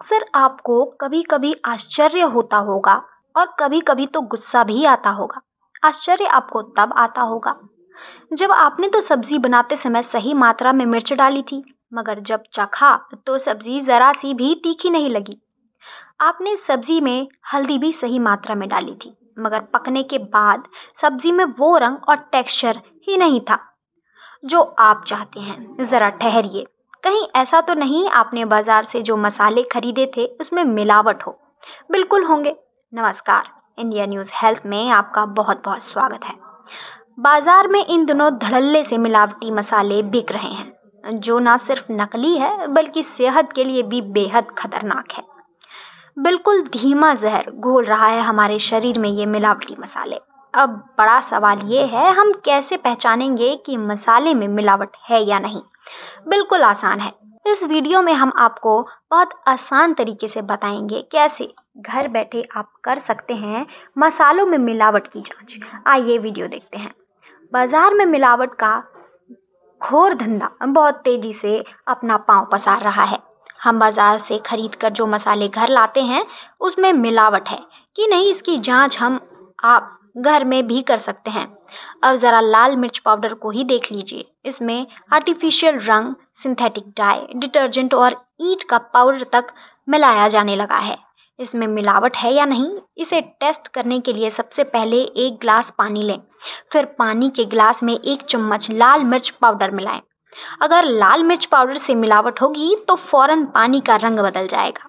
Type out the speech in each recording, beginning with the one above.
अक्सर आपको कभी कभी आश्चर्य होता होगा और कभी कभी तो गुस्सा भी आता होगा आश्चर्य आपको तब आता होगा जब आपने तो सब्जी बनाते समय सही मात्रा में मिर्च डाली थी मगर जब चखा तो सब्जी ज़रा सी भी तीखी नहीं लगी आपने सब्जी में हल्दी भी सही मात्रा में डाली थी मगर पकने के बाद सब्जी में वो रंग और टेक्सचर ही नहीं था जो आप चाहते हैं ज़रा ठहरिए कहीं ऐसा तो नहीं आपने बाज़ार से जो मसाले खरीदे थे उसमें मिलावट हो बिल्कुल होंगे नमस्कार इंडिया न्यूज़ हेल्थ में आपका बहुत बहुत स्वागत है बाज़ार में इन दिनों धड़ल्ले से मिलावटी मसाले बिक रहे हैं जो ना सिर्फ नकली है बल्कि सेहत के लिए भी बेहद खतरनाक है बिल्कुल धीमा जहर घोल रहा है हमारे शरीर में ये मिलावटी मसाले अब बड़ा सवाल ये है हम कैसे पहचानेंगे कि मसाले में मिलावट है या नहीं बिल्कुल आसान है इस वीडियो में हम आपको बहुत आसान तरीके से बताएंगे कैसे घर बैठे आप कर सकते हैं मसालों में मिलावट की जांच आइए वीडियो देखते हैं बाज़ार में मिलावट का घोर धंधा बहुत तेज़ी से अपना पांव पसार रहा है हम बाज़ार से ख़रीद कर जो मसाले घर लाते हैं उसमें मिलावट है कि नहीं इसकी जांच हम आप घर में भी कर सकते हैं अब ज़रा लाल मिर्च पाउडर को ही देख लीजिए इसमें आर्टिफिशियल रंग सिंथेटिक डाई डिटर्जेंट और ईट का पाउडर तक मिलाया जाने लगा है इसमें मिलावट है या नहीं इसे टेस्ट करने के लिए सबसे पहले एक गिलास पानी लें फिर पानी के गिलास में एक चम्मच लाल मिर्च पाउडर मिलाएं अगर लाल मिर्च पाउडर से मिलावट होगी तो फ़ौरन पानी का रंग बदल जाएगा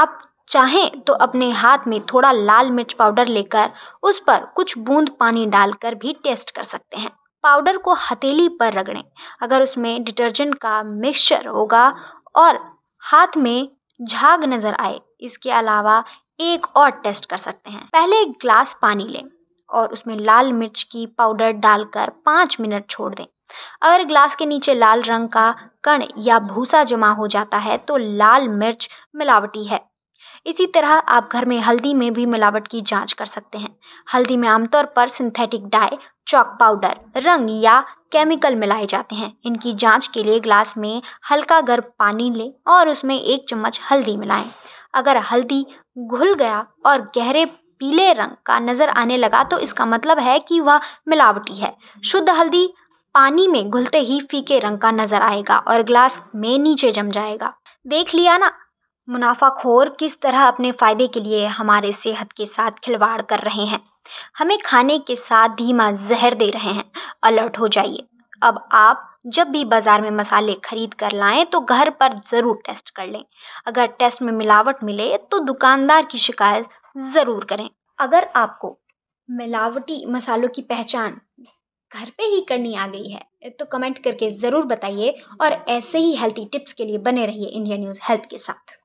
आप चाहें तो अपने हाथ में थोड़ा लाल मिर्च पाउडर लेकर उस पर कुछ बूंद पानी डालकर भी टेस्ट कर सकते हैं पाउडर को हथेली पर रगड़ें अगर उसमें डिटर्जेंट का मिक्सचर होगा और हाथ में झाग नज़र आए इसके अलावा एक और टेस्ट कर सकते हैं पहले एक ग्लास पानी लें और उसमें लाल मिर्च की पाउडर डालकर पाँच मिनट छोड़ दें अगर ग्लास के नीचे लाल रंग का कण या भूसा जमा हो जाता है तो लाल मिर्च मिलावटी है इसी तरह आप घर में हल्दी में भी मिलावट की जांच कर सकते हैं हल्दी में आमतौर पर सिंथेटिक डाई चौक पाउडर रंग या केमिकल मिलाए जाते हैं इनकी जांच के लिए ग्लास में हल्का गर्म पानी लें और उसमें एक चम्मच हल्दी मिलाएं अगर हल्दी घुल गया और गहरे पीले रंग का नज़र आने लगा तो इसका मतलब है कि वह मिलावटी है शुद्ध हल्दी पानी में घुलते ही फीके रंग का नज़र आएगा और ग्लास में नीचे जम जाएगा देख लिया ना मुनाफाखोर किस तरह अपने फ़ायदे के लिए हमारे सेहत के साथ खिलवाड़ कर रहे हैं हमें खाने के साथ धीमा जहर दे रहे हैं अलर्ट हो जाइए अब आप जब भी बाज़ार में मसाले खरीद कर लाएं तो घर पर ज़रूर टेस्ट कर लें अगर टेस्ट में मिलावट मिले तो दुकानदार की शिकायत ज़रूर करें अगर आपको मिलावटी मसालों की पहचान घर पे ही करनी आ गई है तो कमेंट करके ज़रूर बताइए और ऐसे ही हेल्थी टिप्स के लिए बने रहिए इंडिया न्यूज़ हेल्थ के साथ